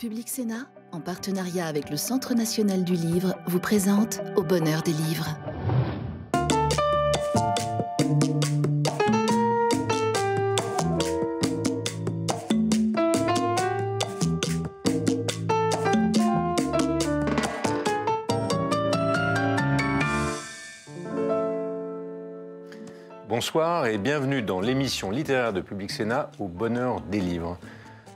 Public Sénat, en partenariat avec le Centre national du livre, vous présente Au bonheur des livres. Bonsoir et bienvenue dans l'émission littéraire de Public Sénat au bonheur des livres.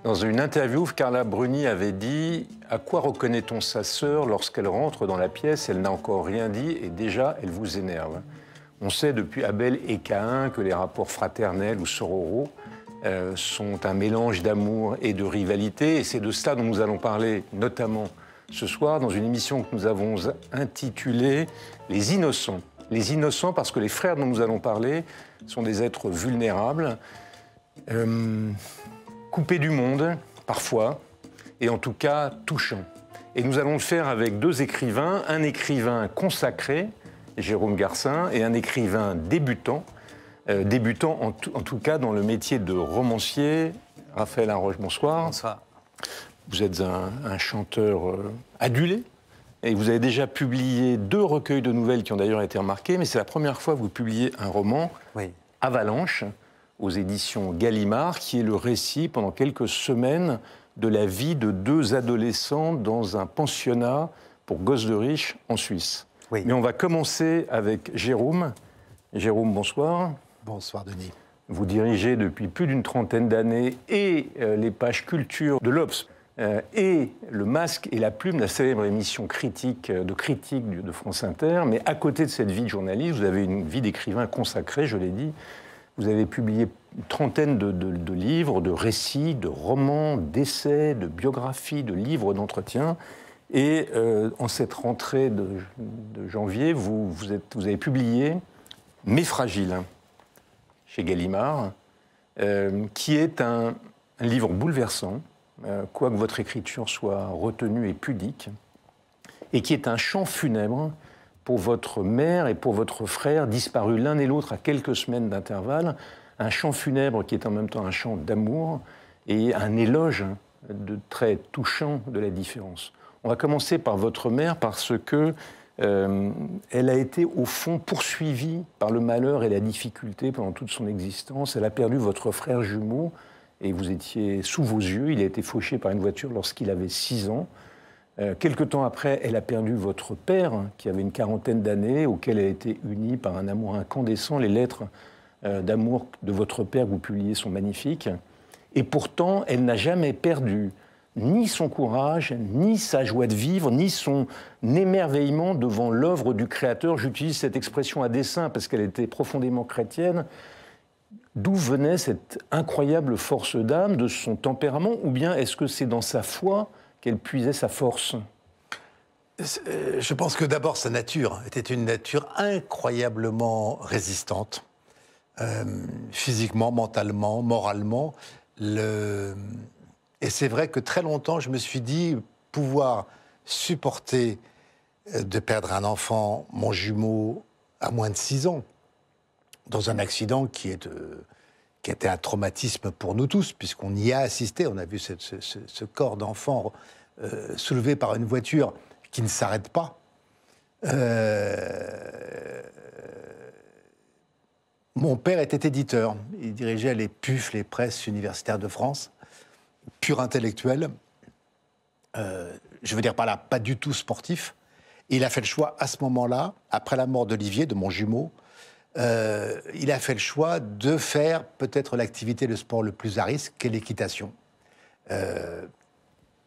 Dans une interview, Carla Bruni avait dit À quoi reconnaît-on sa sœur lorsqu'elle rentre dans la pièce Elle n'a encore rien dit et déjà elle vous énerve. On sait depuis Abel et Caïn que les rapports fraternels ou sororaux euh, sont un mélange d'amour et de rivalité, et c'est de cela dont nous allons parler notamment ce soir dans une émission que nous avons intitulée Les innocents. Les innocents parce que les frères dont nous allons parler sont des êtres vulnérables. Euh, coupé du monde, parfois, et en tout cas touchant. Et nous allons le faire avec deux écrivains, un écrivain consacré, Jérôme Garcin, et un écrivain débutant, euh, débutant en, tout cas dans le métier de romancier, Raphaël Arroche, bonsoir. Bonsoir. Vous êtes un, chanteur euh, adulé, et vous avez déjà publié deux recueils de nouvelles qui ont d'ailleurs été remarqués, mais c'est la première fois que vous publiez un roman, Avalanche, aux éditions Gallimard, qui est le récit pendant quelques semaines de la vie de deux adolescents dans un pensionnat pour gosses de riches en Suisse. Mais on va commencer avec Jérôme. Jérôme, bonsoir. Bonsoir, Denis. Vous dirigez depuis plus d'une trentaine d'années et euh, les pages culture de l'Obs euh, et le masque et la plume, la célèbre émission critique euh, de critique de France Inter. Mais à côté de cette vie de journaliste, vous avez une vie d'écrivain consacrée, je l'ai dit, vous avez publié une trentaine de, livres, de récits, de romans, d'essais, de biographies, de livres d'entretien. Et euh, en cette rentrée de, janvier, vous, avez publié Mes fragiles chez Gallimard, euh, qui est un, livre bouleversant, euh, quoique votre écriture soit retenue et pudique, et qui est un chant funèbre pour votre mère et pour votre frère, disparus l'un et l'autre à quelques semaines d'intervalle, un chant funèbre qui est en même temps un chant d'amour et un éloge de très touchant de la différence. On va commencer par votre mère parce que euh, elle a été au fond poursuivie par le malheur et la difficulté pendant toute son existence. Elle a perdu votre frère jumeau et vous étiez sous vos yeux. Il a été fauché par une voiture lorsqu'il avait 6 ans. Euh, Quelques temps après, elle a perdu votre père, hein, qui avait une quarantaine d'années, auquel elle a été unie par un amour incandescent. Les lettres euh, d'amour de votre père que vous publiez sont magnifiques. Et pourtant, elle n'a jamais perdu ni son courage, ni sa joie de vivre, ni son émerveillement devant l'œuvre du Créateur. J'utilise cette expression à dessein parce qu'elle était profondément chrétienne. D'où venait cette incroyable force d'âme, de son tempérament, ou bien est-ce que c'est dans sa foi qu'elle puisait sa force euh, Je pense que d'abord, sa nature était une nature incroyablement résistante, euh, physiquement, mentalement, moralement. Et c'est vrai que très longtemps, je me suis dit pouvoir supporter euh, de perdre un enfant, mon jumeau, à moins de 6 ans, dans un accident qui est de qui était un traumatisme pour nous tous, puisqu'on y a assisté. On a vu ce, corps d'enfant euh, soulevé par une voiture qui ne s'arrête pas. Euh, mon père était éditeur. Il dirigeait les PUF, les presses universitaires de France. Pur intellectuel. Euh, je veux dire par là, pas du tout sportif. Il a fait le choix à ce moment-là, après la mort d'Olivier, de mon jumeau, euh, il a fait le choix de faire peut-être l'activité le sport le plus à risque, qu'est l'équitation. Euh,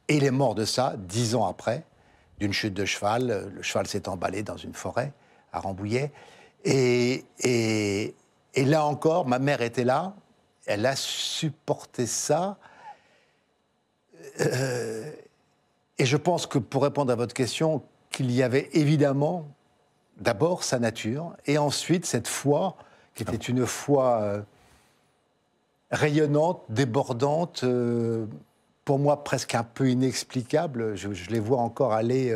et il est mort de ça dix ans après, d'une chute de cheval. Le cheval s'est emballé dans une forêt à Rambouillet. Et, là encore, ma mère était là, elle a supporté ça. Euh, et je pense que pour répondre à votre question, qu'il y avait évidemment d'abord sa nature, et ensuite cette foi, qui était une foi euh, rayonnante, débordante, euh, pour moi presque un peu inexplicable. Je, les vois encore aller,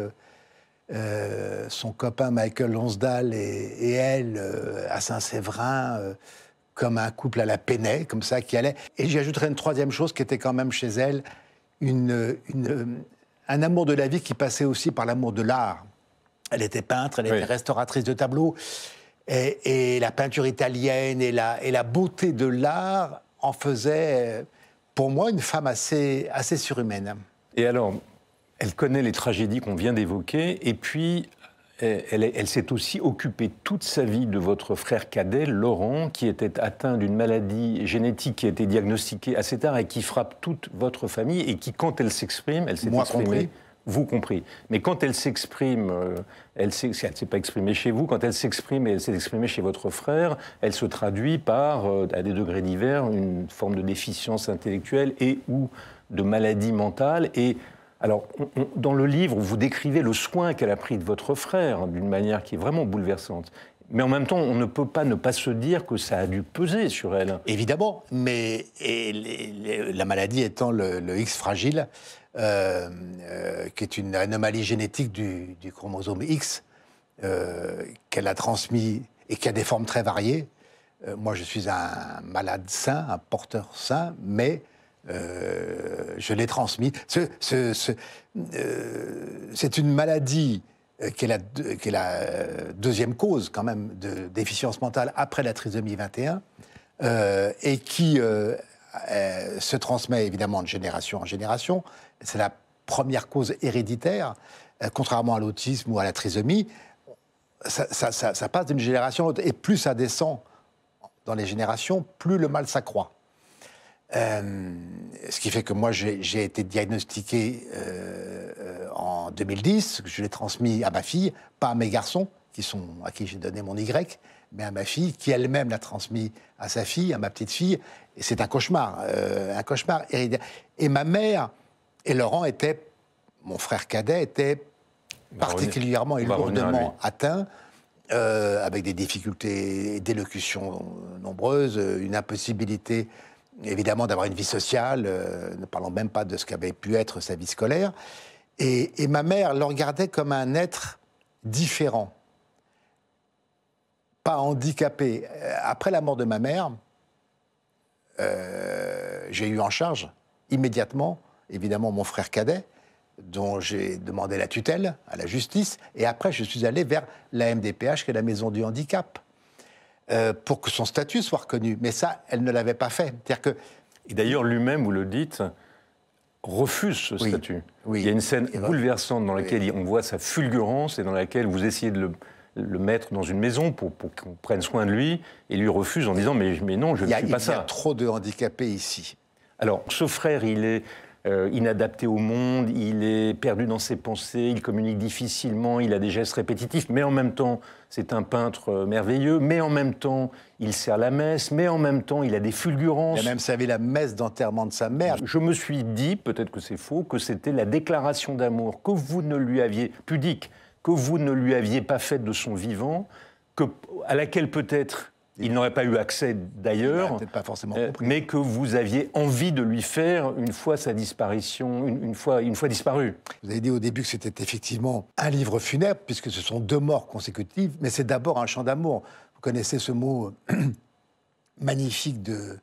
euh, son copain Michael Lonsdal et, elle, à Saint-Séverin. comme un couple à la Pénet, comme ça, qui allait. Et j'y ajouterai une troisième chose qui était quand même chez elle, un amour de la vie qui passait aussi par l'amour de l'art. Elle était peintre, elle était restauratrice de tableaux. Et, la peinture italienne et la, beauté de l'art en faisaient, euh, pour moi, une femme assez, assez surhumaine. Et alors, elle connaît les tragédies qu'on vient d'évoquer, et puis euh, elle, s'est aussi occupée toute sa vie de votre frère cadet, Laurent, qui était atteint d'une maladie génétique qui a été diagnostiquée assez tard et qui frappe toute votre famille, et qui, quand elle s'exprime, elle s'est exprimée vous compris. Mais quand elle s'exprime, euh, elle ne s'est pas exprimée chez vous, quand elle s'exprime et elle s'est exprimée chez votre frère, elle se traduit par, euh, à des degrés divers, une forme de déficience intellectuelle et ou de maladie mentale. Et alors, dans le livre, vous décrivez le soin qu'elle a pris de votre frère hein, d'une manière qui est vraiment bouleversante. Mais en même temps, on ne peut pas ne pas se dire que ça a dû peser sur elle. Évidemment, mais la maladie étant le, le X fragile, euh, euh, qui est une anomalie génétique du, chromosome X, euh, qu'elle a transmis et qui a des formes très variées. moi, je suis un malade sain, un porteur sain, mais je l'ai transmis. C'est une maladie qui est la deuxième cause, quand même, de déficience mentale après la trisomie 21, et qui se transmet évidemment de génération en génération, c'est la première cause héréditaire, euh, contrairement à l'autisme ou à la trisomie, ça, passe d'une génération à l'autre. Et plus ça descend dans les générations, plus le mal s'accroît. Euh, ce qui fait que moi, j'ai été diagnostiqué euh, en 2010, que je l'ai transmis à ma fille, pas à mes garçons, qui sont, à qui j'ai donné mon Y, mais à ma fille, qui elle-même l'a transmis à sa fille, à ma petite fille. Et c'est un cauchemar, un cauchemar héréditaire. Et ma mère, et Laurent était, mon frère cadet, était particulièrement et lourdement atteint, euh, avec des difficultés d'élocution nombreuses, euh, une impossibilité évidemment d'avoir une vie sociale, euh, ne parlant même pas de ce qu'avait pu être sa vie scolaire. Et, ma mère le regardait comme un être différent, pas handicapé. Après la mort de ma mère, j'ai eu en charge immédiatement évidemment mon frère cadet, dont j'ai demandé la tutelle à la justice, et après je suis allé vers la MDPH, qui est la maison du handicap, euh, pour que son statut soit reconnu. Mais ça, elle ne l'avait pas fait. -dire que... Et d'ailleurs, lui-même, vous le dites, refuse ce statut. Oui, Il y a une scène bouleversante dans laquelle on voit sa fulgurance et dans laquelle vous essayez de le, mettre dans une maison pour, qu'on prenne soin de lui et lui refuse en disant mais, mais non, je ne suis pas ça. Il y a trop de handicapés ici. Alors, ce frère, il est euh, inadapté au monde, il est perdu dans ses pensées, il communique difficilement, il a des gestes répétitifs, mais en même temps, c'est un peintre euh, merveilleux, mais en même temps, il sert la messe, mais en même temps, il a des fulgurances. Il a même servi la messe d'enterrement de sa mère. Je me suis dit, peut-être que c'est faux, que c'était la déclaration d'amour que vous ne lui aviez, pudique, que vous ne lui aviez pas faite de son vivant, que, à laquelle peut-être il mmh. n'aurait pas eu accès d'ailleurs, euh, mais que vous aviez envie de lui faire une fois sa disparition, une, fois, une disparu. Vous avez dit au début que c'était effectivement un livre funèbre, puisque ce sont deux morts consécutives, mais c'est d'abord un chant d'amour. Vous connaissez ce mot magnifique de,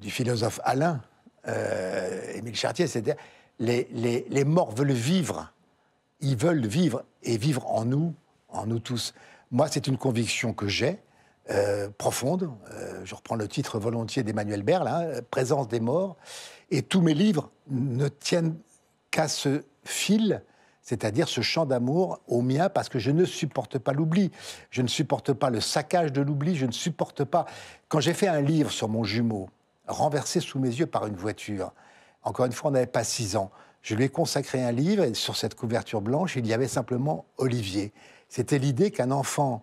du philosophe Alain, euh, Émile Chartier, c'est-à-dire les morts veulent vivre, ils veulent vivre et vivre en nous, en nous tous. Moi, c'est une conviction que j'ai euh, profonde. Euh, je reprends le titre volontiers d'Emmanuel Berle, hein, Présence des morts. Et tous mes livres ne tiennent qu'à ce fil, c'est-à-dire ce chant d'amour au mien, parce que je ne supporte pas l'oubli. Je ne supporte pas le saccage de l'oubli. Je ne supporte pas. Quand j'ai fait un livre sur mon jumeau, renversé sous mes yeux par une voiture, encore une fois, on n'avait pas six ans. Je lui ai consacré un livre et sur cette couverture blanche, il y avait simplement Olivier. C'était l'idée qu'un enfant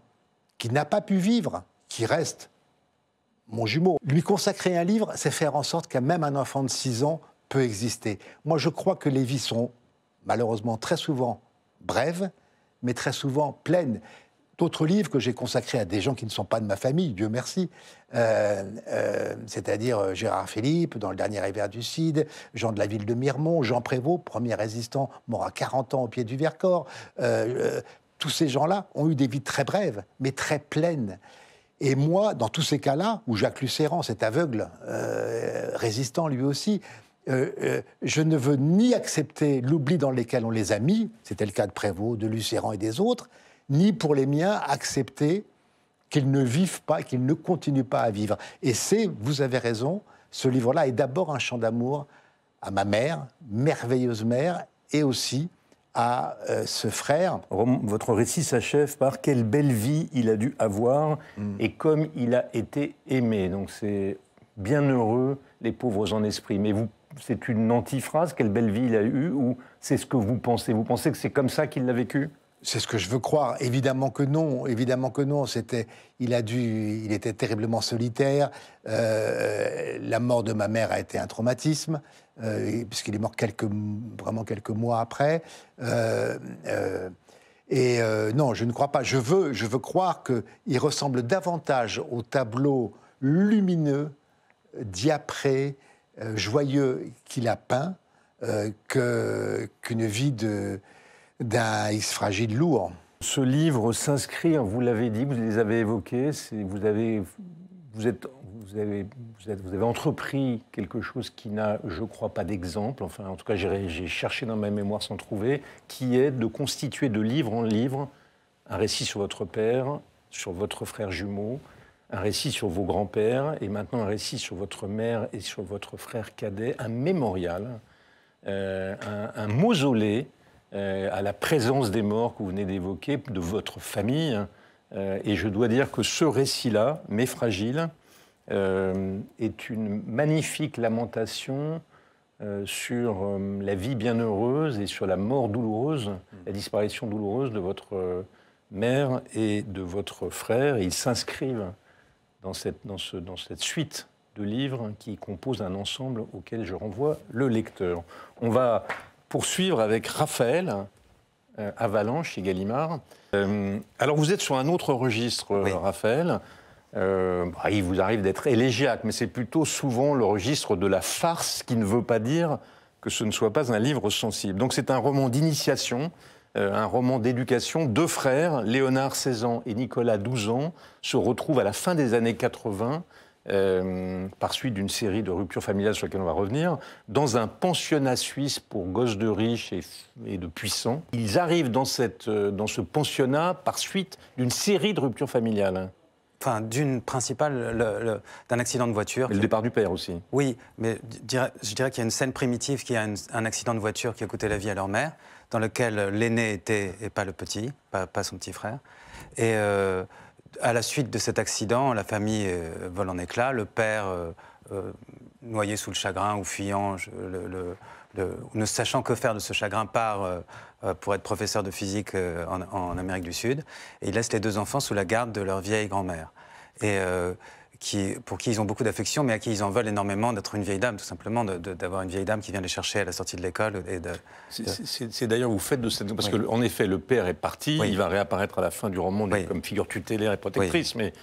qui n'a pas pu vivre, qui reste mon jumeau. Lui consacrer un livre, c'est faire en sorte qu'à même un enfant de 6 ans peut exister. Moi, je crois que les vies sont malheureusement très souvent brèves, mais très souvent pleines. D'autres livres que j'ai consacrés à des gens qui ne sont pas de ma famille, Dieu merci, euh, euh, c'est-à-dire euh, Gérard Philippe dans Le Dernier hiver du Cid, Jean de la Ville de Mirmont, Jean Prévost, premier résistant, mort à 40 ans au pied du Vercors. tous ces gens-là ont eu des vies très brèves, mais très pleines. Et moi, dans tous ces cas-là, où Jacques Lucéran, cet aveugle, euh, résistant lui aussi, euh, euh, je ne veux ni accepter l'oubli dans lequel on les a mis, c'était le cas de Prévost, de Lucéran et des autres, ni pour les miens accepter qu'ils ne vivent pas, qu'ils ne continuent pas à vivre. Et c'est, vous avez raison, ce livre-là est d'abord un chant d'amour à ma mère, merveilleuse mère, et aussi à euh, ce frère. Votre récit s'achève par quelle belle vie il a dû avoir hmm. et comme il a été aimé. Donc c'est bien heureux les pauvres en esprit. Mais vous, c'est une antiphrase, quelle belle vie il a eue ou c'est ce que vous pensez Vous pensez que c'est comme ça qu'il l'a vécu c'est ce que je veux croire. Évidemment que non. Évidemment que non. C'était, il a dû, il était terriblement solitaire. Euh, la mort de ma mère a été un traumatisme, euh, puisqu'il est mort quelques, vraiment quelques mois après. Euh, et non, je ne crois pas. Je veux, je veux croire qu'il ressemble davantage au tableau lumineux, diapré, joyeux qu'il a peint qu'une vie de d'un X fragile lourd. Ce livre s'inscrit, vous l'avez dit, vous les avez évoqués, vous avez, vous, êtes, vous, avez, vous, avez entrepris quelque chose qui n'a, je crois, pas d'exemple, enfin en tout cas j'ai cherché dans ma mémoire sans trouver, qui est de constituer de livre en livre un récit sur votre père, sur votre frère jumeau, un récit sur vos grands-pères et maintenant un récit sur votre mère et sur votre frère cadet, un mémorial, euh, un, mausolée euh, à la présence des morts que vous venez d'évoquer, de votre famille. Hein. Euh, et je dois dire que ce récit-là, mais fragile, euh, est une magnifique lamentation sur la vie bienheureuse et sur la mort douloureuse, mm. la disparition douloureuse de votre mère et de votre frère. ils s'inscrivent dans cette, dans cette suite de livres qui composent un ensemble auquel je renvoie le lecteur. On va poursuivre avec Raphaël, Avalanche euh, et Gallimard. Euh, alors vous êtes sur un autre registre, euh, Raphaël. Bah, il vous arrive d'être élégiaque, mais c'est plutôt souvent le registre de la farce qui ne veut pas dire que ce ne soit pas un livre sensible. Donc c'est un roman d'initiation, un roman d'éducation. Deux frères, Léonard 16 ans et Nicolas 12 ans, se retrouvent à la fin des années 80 euh, par suite d'une série de ruptures familiales sur lesquelles on va revenir, dans un pensionnat suisse pour gosses de riches et, de puissants. Ils arrivent euh, dans, ce pensionnat par suite d'une série de ruptures familiales. Enfin, d'une principale, d'un accident de voiture. Et le départ du père aussi. Oui, mais je dirais qu'il y a une scène primitive qui a un accident de voiture qui a coûté la vie à leur mère, dans lequel l'aîné était, et pas le petit, pas, son petit frère. Et euh, à la suite de cet accident, la famille euh, vole en éclats. Le père, euh, euh, noyé sous le chagrin ou fuyant, ne sachant que faire de ce chagrin, part pour être professeur de physique en, Amérique du Sud. Et il laisse les deux enfants sous la garde de leur vieille grand-mère. Et pour qui ils ont beaucoup d'affection, mais à qui ils en veulent énormément d'être une vieille dame, tout simplement, d'avoir une vieille dame qui vient les chercher à la sortie de l'école. et de, C'est d'ailleurs, vous faites de cette... Parce que qu'en effet, le père est parti, il va réapparaître à la fin du roman comme figure tutélaire et protectrice, mais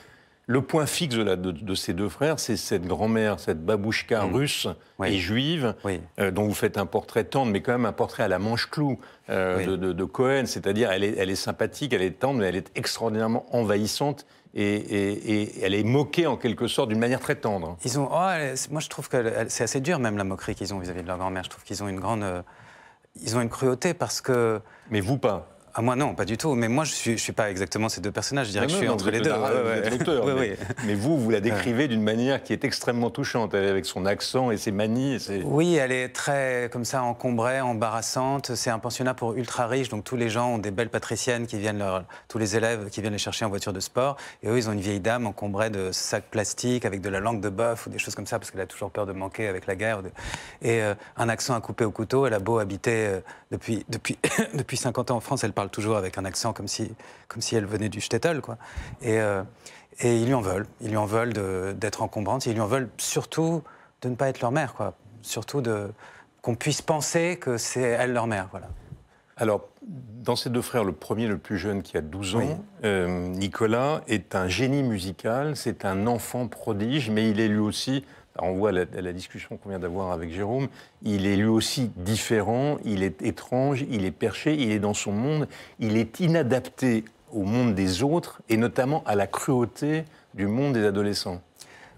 le point fixe de, de, ces deux frères, c'est cette grand-mère, cette babouchka mm. russe et juive, euh, dont vous faites un portrait tendre, mais quand même un portrait à la manche-clou euh, de, Cohen, c'est-à-dire elle est, elle est sympathique, elle est tendre, mais elle est extraordinairement envahissante et, elle est moquée en quelque sorte d'une manière très tendre. Ils ont, oh, moi je trouve que c'est assez dur même la moquerie qu'ils ont vis-à-vis de leur grand-mère. Je trouve qu'ils ont une grande, euh, ils ont une cruauté parce que. Mais vous pas ah, moi, non, pas du tout. Mais moi, je ne suis, je suis, pas exactement ces deux personnages. Je dirais que je suis entre les deux. Mais, vous, vous la décrivez d'une manière qui est extrêmement touchante, avec son accent et ses manies. Oui, elle est très, comme ça, encombrée, embarrassante. C'est un pensionnat pour ultra riches, donc tous les gens ont des belles patriciennes qui viennent leur... tous les élèves qui viennent les chercher en voiture de sport. Et eux, ils ont une vieille dame encombrée de sacs plastiques avec de la langue de bœuf ou des choses comme ça, parce qu'elle a toujours peur de manquer avec la guerre. Et euh, un accent à couper au couteau. Elle a beau habiter euh, depuis, depuis, depuis 50 ans en France, parle toujours avec un accent comme si, comme si elle venait du shtetl, quoi. Et, euh, et ils lui en veulent. Ils lui en veulent d'être encombrante. Ils lui en veulent surtout de ne pas être leur mère, quoi. Surtout de qu'on puisse penser que c'est elle leur mère, voilà. Alors, dans ces deux frères, le premier, le plus jeune, qui a 12 ans, euh, Nicolas est un génie musical, c'est un enfant prodige, mais il est lui aussi on voit la, discussion qu'on vient d'avoir avec Jérôme, il est lui aussi différent, il est étrange, il est perché, il est dans son monde, il est inadapté au monde des autres et notamment à la cruauté du monde des adolescents.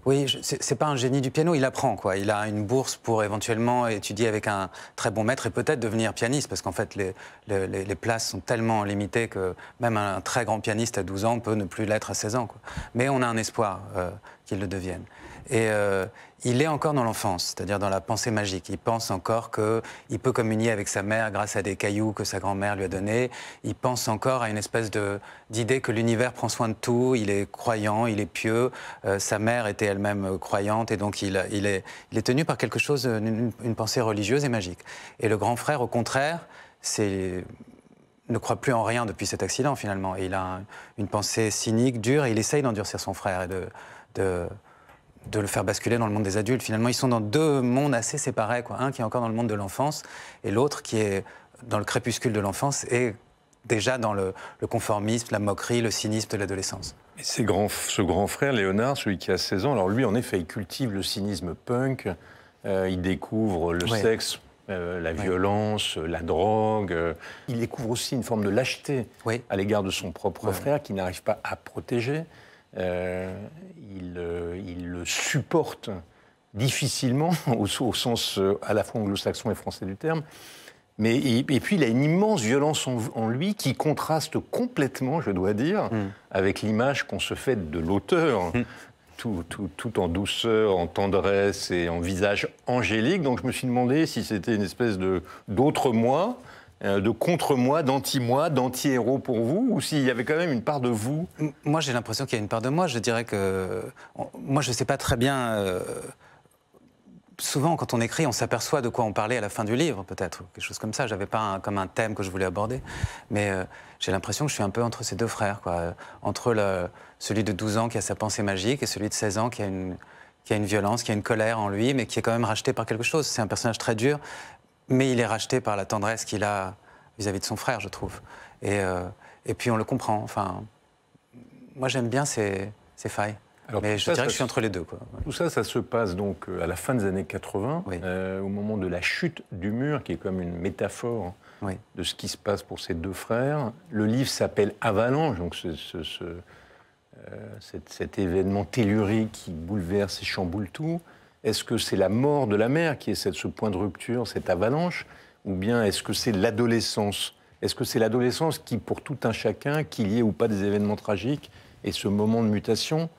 Oui, c'est pas un génie du piano, il apprend quoi. Il a une bourse pour éventuellement étudier avec un très bon maître et peut-être devenir pianiste, parce qu'en fait les, places sont tellement limitées que même un très grand pianiste à 12 ans peut ne plus l'être à 16 ans. Mais on a un espoir euh, qu'il le devienne. Et euh, il est encore dans l'enfance, c'est-à-dire dans la pensée magique. Il pense encore qu'il peut communier avec sa mère grâce à des cailloux que sa grand-mère lui a donnés. Il pense encore à une espèce d'idée que l'univers prend soin de tout. Il est croyant, il est pieux. Euh, sa mère était elle-même euh, croyante et donc il, est, tenu par quelque chose, une, pensée religieuse et magique. Et le grand frère, au contraire, ne croit plus en rien depuis cet accident finalement. il a une pensée cynique, dure, et il essaye d'endurcir son frère et de de le faire basculer dans le monde des adultes. Finalement, ils sont dans deux mondes assez séparés, quoi. Un qui est encore dans le monde de l'enfance et l'autre qui est dans le crépuscule de l'enfance et déjà dans le, conformisme, la moquerie, le cynisme de l'adolescence. Et ce grand frère, Léonard, celui qui a 16 ans, alors lui, en effet, il cultive le cynisme punk, euh, il découvre le sexe euh, la violence, la drogue. Euh, il découvre aussi une forme de lâcheté à l'égard de son propre frère qui n'arrive pas à protéger. Euh, euh, il, le supporte difficilement, au, sens euh, à la fois anglo-saxon et français du terme. Mais, et, puis, il a une immense violence en, lui qui contraste complètement, je dois dire, hmm. avec l'image qu'on se fait de l'auteur, hmm. tout, en douceur, en tendresse et en visage angélique. Donc, je me suis demandé si c'était une espèce d'autre moi euh, de contre-moi, d'anti-moi, d'anti-héros pour vous, ou s'il y avait quand même une part de vous Moi, j'ai l'impression qu'il y a une part de moi. Je dirais que. Moi, je ne sais pas très bien. Euh, souvent, quand on écrit, on s'aperçoit de quoi on parlait à la fin du livre, peut-être, quelque chose comme ça. Je n'avais pas comme un thème que je voulais aborder, mais euh, j'ai l'impression que je suis un peu entre ces deux frères, quoi. Entre celui de 12 ans qui a sa pensée magique et celui de 16 ans qui a une, qui a une violence, qui a une colère en lui, mais qui est quand même racheté par quelque chose. C'est un personnage très dur, mais il est racheté par la tendresse qu'il a vis-à-vis de son frère, je trouve. Et, euh, puis on le comprend. Enfin, moi j'aime bien ces, failles. mais je dirais que je suis entre les deux. Tout ça, ça se passe donc euh, à la fin des années 80, euh, au moment de la chute du mur, qui est comme une métaphore de ce qui se passe pour ces deux frères. Le livre s'appelle Avalanche, donc cet, cet, événement tellurique qui bouleverse et chamboule tout. Est-ce que c'est la mort de la mère qui est ce point de rupture, cette avalanche Ou bien est-ce que c'est l'adolescence Est-ce que c'est l'adolescence qui, pour tout un chacun, qu'il y ait ou pas des événements tragiques, et ce moment de mutation,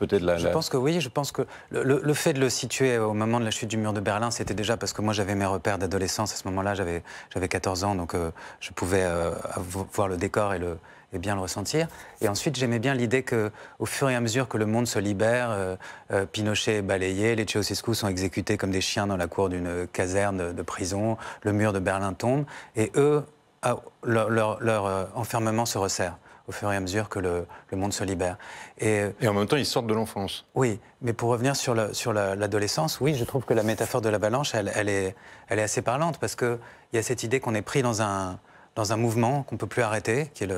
je pense que oui, je pense que le, fait de le situer au moment de la chute du mur de Berlin, c'était déjà parce que moi j'avais mes repères d'adolescence à ce moment-là, j'avais 14 ans, donc euh, je pouvais euh, voir le décor et bien le ressentir. Et ensuite, j'aimais bien l'idée que, fur et à mesure que le monde se libère, euh, Pinochet est balayé, les Ceausescu sont exécutés comme des chiens dans la cour d'une caserne de, prison, le mur de Berlin tombe, et eux, ah, leur, enfermement se resserre au fur et à mesure que le, monde se libère. Et, en même temps, ils sortent de l'enfance. Oui, mais pour revenir sur, sur l'adolescence, oui, je trouve que la métaphore de la balance, elle, est, elle est assez parlante parce qu'il y a cette idée qu'on est pris dans un, dans un mouvement qu'on ne peut plus arrêter, qui est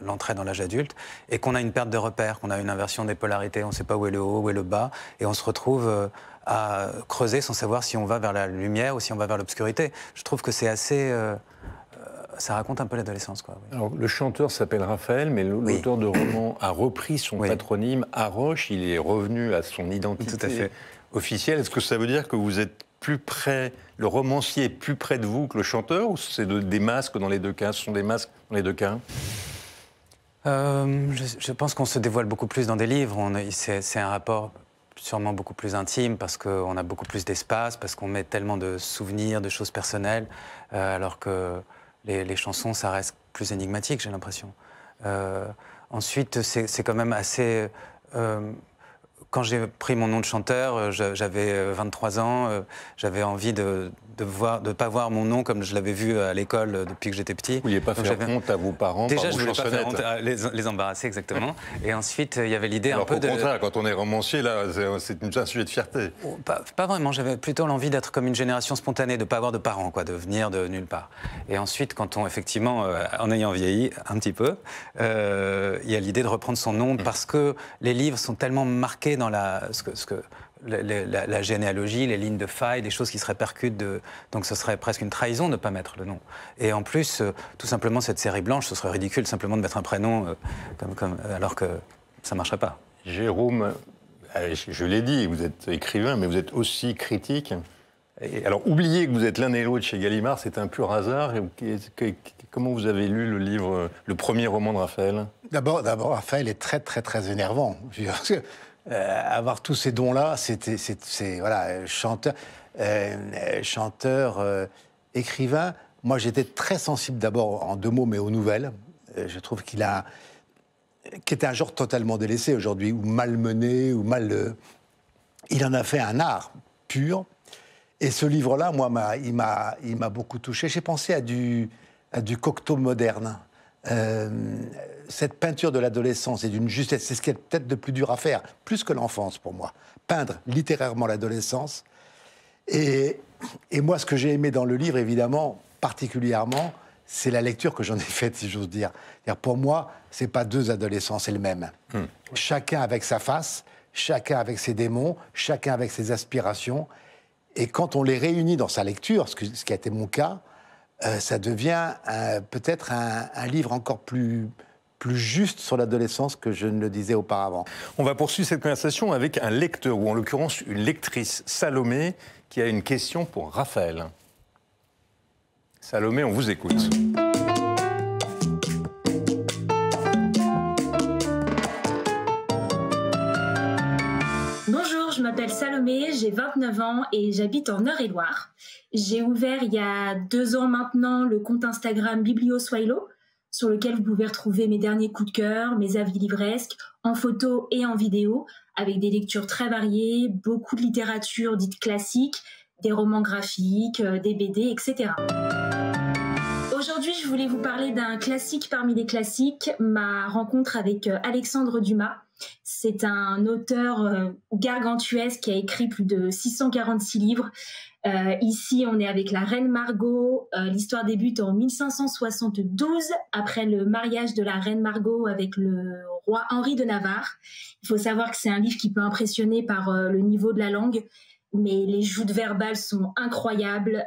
l'entrée le, dans l'âge adulte, et qu'on a une perte de repères, qu'on a une inversion des polarités, on ne sait pas où est le haut, où est le bas, et on se retrouve euh, à creuser sans savoir si on va vers la lumière ou si on va vers l'obscurité. Je trouve que c'est assez... Euh, ça raconte un peu l'adolescence. quoi. le chanteur s'appelle Raphaël, mais l'auteur de roman a repris son patronyme Arroche, Il est revenu à son identité officielle. Est-ce que ça veut dire que vous êtes plus près, le romancier est plus près de vous que le chanteur Ou c'est des masques dans les deux cas Ce sont des masques dans les deux cas euh, je, pense qu'on se dévoile beaucoup plus dans des livres. C'est un rapport sûrement beaucoup plus intime parce qu'on a beaucoup plus d'espace, parce qu'on met tellement de souvenirs, de choses personnelles, euh, alors que les, chansons, ça reste plus énigmatique, j'ai l'impression. Euh, ensuite, c'est quand même assez euh, quand j'ai pris mon nom de chanteur, euh, j'avais 23 euh, ans, euh, j'avais envie de ne pas voir mon nom comme je l'avais vu à l'école depuis que j'étais petit. Vous ne vouliez pas faire honte à vos parents Déjà, je ne voulais pas honte à les, embarrasser, exactement. Et ensuite, il y avait l'idée un peu au de... Au contraire, quand on est romancier, là, c'est un sujet de fierté. Oh, pas, vraiment, j'avais plutôt l'envie d'être comme une génération spontanée, de ne pas avoir de parents, quoi, de venir de nulle part. Et ensuite, quand on, effectivement, en ayant vieilli un petit peu, il y a l'idée de reprendre son nom mm. parce que les livres sont tellement marqués dans la, ce que, ce que la, généalogie, les lignes de faille, les choses qui se répercutent. De... Donc ce serait presque une trahison de ne pas mettre le nom. Et en plus, euh, tout simplement, cette série blanche, ce serait ridicule simplement de mettre un prénom euh, comme, comme, alors que ça ne marcherait pas. Jérôme, euh, je l'ai dit, vous êtes écrivain, mais vous êtes aussi critique. Et alors, oubliez que vous êtes l'un et l'autre chez Gallimard, c'est un pur hasard. Comment vous avez lu le livre, le premier roman de Raphaël D'abord, Raphaël est très, très, très énervant. Euh, avoir tous ces dons-là, c'est voilà, chanteur, euh, chanteur euh, écrivain. Moi, j'étais très sensible d'abord en deux mots, mais aux nouvelles. je trouve qu'il a, qui était un genre totalement délaissé aujourd'hui, ou malmené, ou mal. il en a fait un art pur. Et ce livre-là, moi, il m'a beaucoup touché. J'ai pensé à du, à du cocteau moderne. Euh, cette peinture de l'adolescence et d'une justesse, c'est ce qui est peut-être de plus dur à faire, plus que l'enfance pour moi. Peindre littérairement l'adolescence. Et, et, moi, ce que j'ai aimé dans le livre, évidemment, particulièrement, c'est la lecture que j'en ai faite, si j'ose dire. Pour moi, c'est pas deux adolescents, c'est le même. Hmm. Chacun avec sa face, chacun avec ses démons, chacun avec ses aspirations. Et quand on les réunit dans sa lecture, ce, qui a été mon cas, euh, ça devient euh, peut-être un, un, livre encore plus, plus juste sur l'adolescence que je ne le disais auparavant. On va poursuivre cette conversation avec un lecteur, ou en l'occurrence une lectrice, Salomé, qui a une question pour Raphaël. Salomé, on vous écoute. Bonjour, je m'appelle Salomé, j'ai 29 ans et j'habite en Eure-et-Loire. J'ai ouvert il y a deux ans maintenant le compte Instagram Biblioswilo sur lequel vous pouvez retrouver mes derniers coups de cœur, mes avis livresques, en photo et en vidéo, avec des lectures très variées, beaucoup de littérature dite classique, des romans graphiques, euh, des BD, etc. Aujourd'hui, je voulais vous parler d'un classique parmi les classiques, ma rencontre avec euh, Alexandre Dumas. C'est un auteur euh, gargantuesque qui a écrit plus de 646 livres euh, ici, on est avec la reine Margot. Euh, l'histoire débute en 1572 après le mariage de la reine Margot avec le roi Henri de Navarre. Il faut savoir que c'est un livre qui peut impressionner par euh, le niveau de la langue, mais les joutes verbales sont incroyables.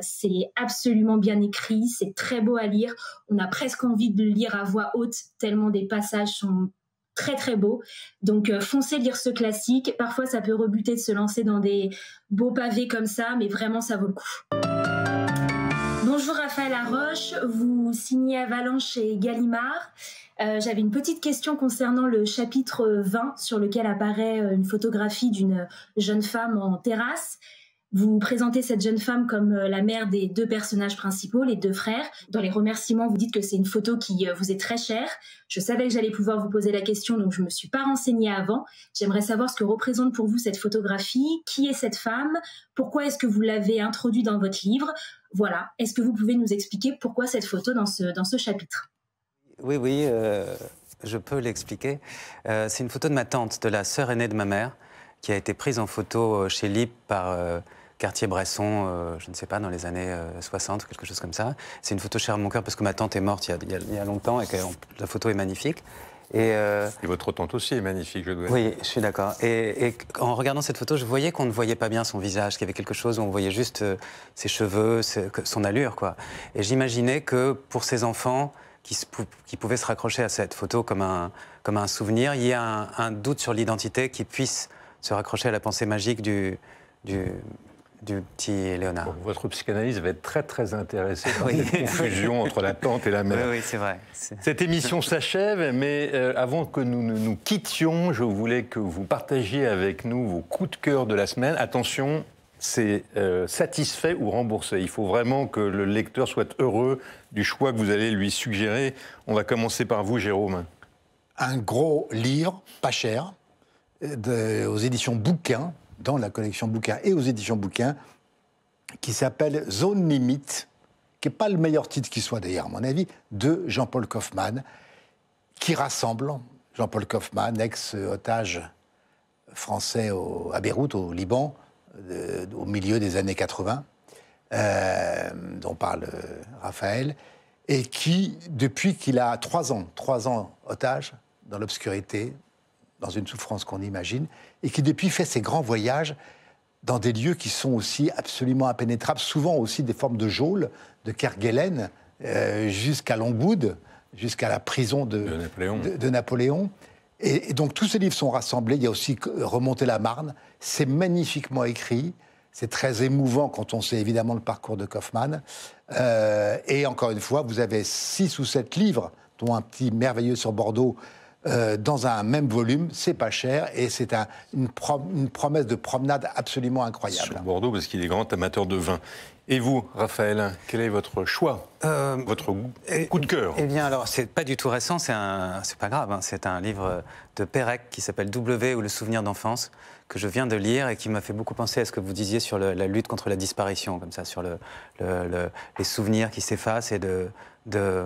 c'est absolument bien écrit, c'est très beau à lire. On a presque envie de le lire à voix haute tellement des passages sont très très beau. Donc euh, foncez lire ce classique. Parfois ça peut rebuter de se lancer dans des beaux pavés comme ça, mais vraiment ça vaut le coup. Bonjour Raphaël Laroche, vous signez Avalanche et Gallimard. Euh, j'avais une petite question concernant le chapitre 20 sur lequel apparaît euh, une photographie d'une jeune femme en terrasse. Vous présentez cette jeune femme comme euh, la mère des deux personnages principaux, les deux frères. Dans les remerciements, vous dites que c'est une photo qui euh, vous est très chère. Je savais que j'allais pouvoir vous poser la question, donc je ne me suis pas renseignée avant. J'aimerais savoir ce que représente pour vous cette photographie, qui est cette femme, pourquoi est-ce que vous l'avez introduite dans votre livre. Voilà, est-ce que vous pouvez nous expliquer pourquoi cette photo dans ce, dans ce chapitre Oui, oui, euh, je peux l'expliquer. c'est une photo de ma tante, de la sœur aînée de ma mère, qui a été prise en photo chez Lip par quartier bresson euh, je ne sais pas, dans les années 60 euh, quelque chose comme ça. C'est une photo chère à mon cœur parce que ma tante est morte il y a, longtemps et la photo est magnifique. Euh, et, votre tante aussi est magnifique, je dois dire. Oui, je suis d'accord. Et, en regardant cette photo, je voyais qu'on ne voyait pas bien son visage, qu'il y avait quelque chose où on voyait juste ses cheveux, son allure, quoi. Et j'imaginais que pour ces enfants, qui, pouvaient se raccrocher à cette photo comme un, comme un souvenir, il y a un, un doute sur l'identité qui puisse se raccrocher à la pensée magique du, du, du petit Léonard. votre psychanalyse va être très très intéressée par oui. cette entre la tante et la mère. Oui, c'est vrai. Cette émission s'achève, mais euh, avant que nous, nous, nous quittions, je voulais que vous partagiez avec nous vos coups de cœur de la semaine. Attention, c'est euh, satisfait ou remboursé. Il faut vraiment que le lecteur soit heureux du choix que vous allez lui suggérer. On va commencer par vous, Jérôme. Un gros livre, pas cher, euh, aux éditions Bouquin, dans la collection bouquin et aux éditions bouquins, qui s'appelle Zone Limite, qui n'est pas le meilleur titre qui soit d'ailleurs, à mon avis, de Jean-Paul Kaufmann, qui rassemble Jean-Paul Kaufmann, ex-otage français à Beyrouth, au Liban, euh, au milieu des années 80, euh, dont parle euh, Raphaël, et qui, depuis qu'il a trois ans, trois ans otage, dans l'obscurité, dans une souffrance qu'on imagine, et qui depuis fait ses grands voyages dans des lieux qui sont aussi absolument impénétrables, souvent aussi des formes de geôles, de Kerguelen, euh, jusqu'à Longwood, jusqu'à la prison de, Napoléon. Et, donc tous ces livres sont rassemblés. Il y a aussi euh, Remonter la Marne. C'est magnifiquement écrit. C'est très émouvant quand on sait évidemment le parcours de Kaufmann. Euh, et encore une fois, vous avez six ou sept livres, dont un petit merveilleux sur Bordeaux, euh, dans un même volume, c'est pas cher et c'est une, promesse de promenade absolument incroyable. Sur Bordeaux, parce qu'il est grand amateur de vin. Et vous, Raphaël, quel est votre choix euh, Votre eh, coup de cœur Eh bien, alors, c'est pas du tout récent, c'est pas grave. Hein. c'est un livre de Pérec qui s'appelle W ou le souvenir d'enfance, que je viens de lire et qui m'a fait beaucoup penser à ce que vous disiez sur la lutte contre la disparition, comme ça, sur le, les souvenirs qui s'effacent et de, de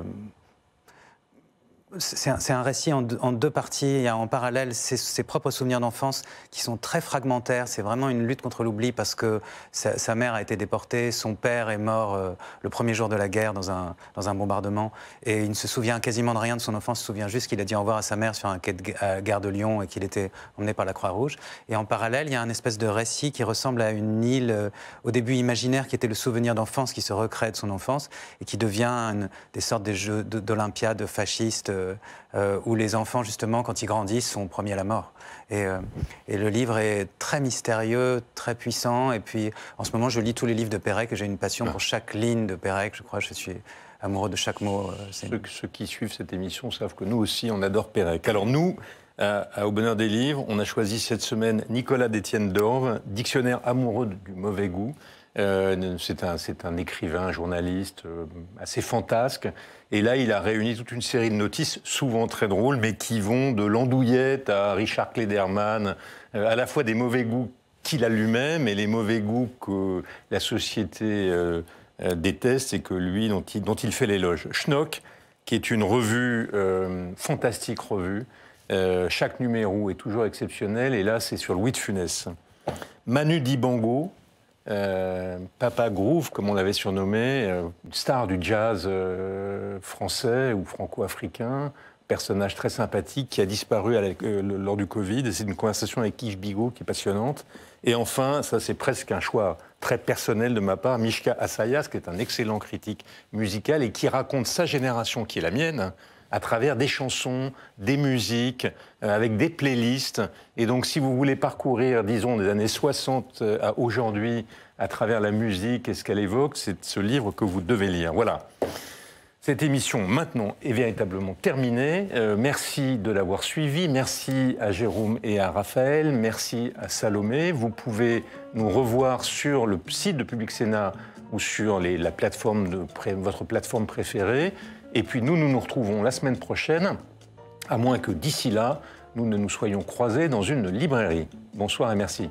c'est un, récit en, deux parties. Il y a en parallèle ses, ses propres souvenirs d'enfance qui sont très fragmentaires. C'est vraiment une lutte contre l'oubli parce que sa, mère a été déportée, son père est mort euh, le premier jour de la guerre dans un, dans un bombardement. Et il ne se souvient quasiment de rien de son enfance. Il se souvient juste qu'il a dit au revoir à sa mère sur un quai de guerre gare de Lyon et qu'il était emmené par la Croix-Rouge. Et en parallèle, il y a un espèce de récit qui ressemble à une île euh, au début imaginaire qui était le souvenir d'enfance qui se recrée de son enfance et qui devient des sortes des jeux d'Olympiade fascistes. Euh, euh, euh, où les enfants, justement, quand ils grandissent, sont premiers à la mort. Euh, et, le livre est très mystérieux, très puissant. Et puis, en ce moment, je lis tous les livres de Pérec et j'ai une passion pour ah. chaque ligne de Pérec. Je crois que je suis amoureux de chaque mot. Ceux, qui suivent cette émission savent que nous aussi, on adore Pérec. Alors nous, Au Bonheur des Livres, on a choisi cette semaine Nicolas Detienne Dorve, dictionnaire amoureux du mauvais goût. Euh, c'est un, écrivain, journaliste euh, assez fantasque. Et là, il a réuni toute une série de notices, souvent très drôles, mais qui vont de l'andouillette à Richard Klederman, euh, à la fois des mauvais goûts qu'il a lui-même et les mauvais goûts que la société déteste et que lui, dont il, fait l'éloge. Schnock, qui est une revue, fantastique revue, chaque numéro est toujours exceptionnel, et là, c'est sur Louis de Funès. Manu Dibango, euh, Papa Groove, comme on l'avait surnommé, euh, star du jazz euh, français ou franco-africain, personnage très sympathique qui a disparu lors du Covid. C'est une conversation avec Yves Bigot qui est passionnante. Et enfin, ça c'est presque un choix très personnel de ma part, Mishka Asayas, qui est un excellent critique musical et qui raconte sa génération, qui est la mienne, hein, à travers des chansons, des musiques, euh, avec des playlists. Et donc, si vous voulez parcourir, disons, des années 60 euh, à aujourd'hui, à travers la musique et ce qu'elle évoque, c'est ce livre que vous devez lire. Voilà. Cette émission maintenant est véritablement terminée. Euh, merci de l'avoir suivie. Merci à Jérôme et à Raphaël. Merci à Salomé. Vous pouvez nous revoir sur le site de Public Sénat ou sur la plateforme de, votre plateforme préférée. Et puis nous, nous nous retrouvons la semaine prochaine, à moins que d'ici là, nous ne nous soyons croisés dans une librairie. Bonsoir et merci.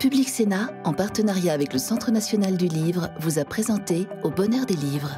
Public Sénat, en partenariat avec le Centre national du livre, vous a présenté Au bonheur des livres.